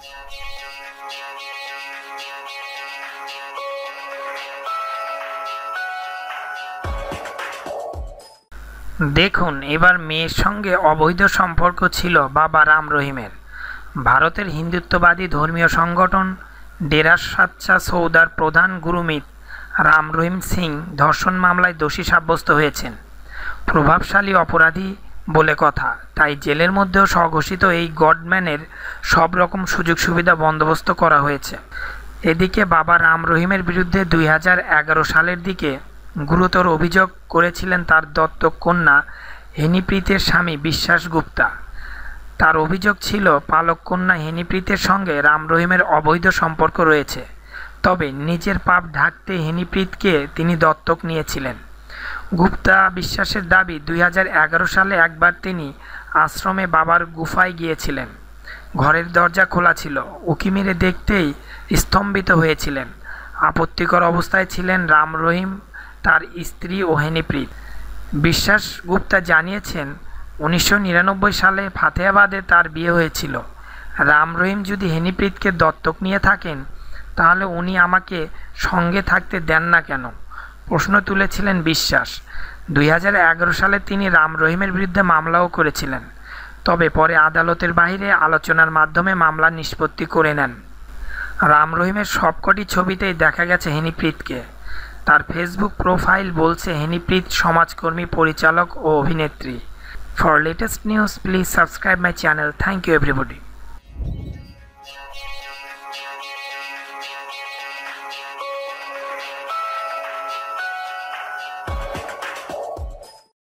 দেখুন এবার মেয়ের সঙ্গে অবৈধ সম্পর্ক ছিল বাবা রাম রহিমের ভারতের হিন্দুত্ববাদী ধর্মীয় সংগঠন ডেরাস সাচ্চা সৌদার প্রধান গুরুমিত রাম রহিম সিং ধর্ষণ মামলায় দোষী সাব্যস্ত হয়েছেন প্রভাবশালী অপরাধী বলে কথা তাই জেলের মধ্যেও স্বঘোষিত এই গডম্যানের সব রকম সুযোগ সুবিধা বন্দোবস্ত করা হয়েছে এদিকে বাবা রাম রহিমের বিরুদ্ধে দুই সালের দিকে গুরুতর অভিযোগ করেছিলেন তার দত্তক কন্যা হেনিপ্রীতের স্বামী বিশ্বাস গুপ্তা তার অভিযোগ ছিল পালক কন্যা হেনিপ্রীতের সঙ্গে রাম রহিমের অবৈধ সম্পর্ক রয়েছে তবে নিজের পাপ ঢাকতে হেনিপ্রীতকে তিনি দত্তক নিয়েছিলেন গুপ্তা বিশ্বাসের দাবি দুই সালে একবার তিনি আশ্রমে বাবার গুফায় গিয়েছিলেন ঘরের দরজা খোলা ছিল উকি মেরে দেখতেই স্তম্ভিত হয়েছিলেন আপত্তিকর অবস্থায় ছিলেন রাম রহিম তার স্ত্রী ও হেনিপ্রীত বিশ্বাস গুপ্তা জানিয়েছেন উনিশশো সালে ফাতেহাবাদে তার বিয়ে হয়েছিল রাম রহিম যদি হেনিপ্রীতকে দত্তক নিয়ে থাকেন তাহলে উনি আমাকে সঙ্গে থাকতে দেন না কেন প্রশ্ন তুলেছিলেন বিশ্বাস দুই সালে তিনি রাম রহিমের বিরুদ্ধে মামলাও করেছিলেন তবে পরে আদালতের বাইরে আলোচনার মাধ্যমে মামলা নিষ্পত্তি করে নেন রাম রহিমের সবকটি ছবিতেই দেখা গেছে হেনিপ্রীতকে তার ফেসবুক প্রোফাইল বলছে হেনিপ্রীত সমাজকর্মী পরিচালক ও অভিনেত্রী for latest news please subscribe my channel thank you everybody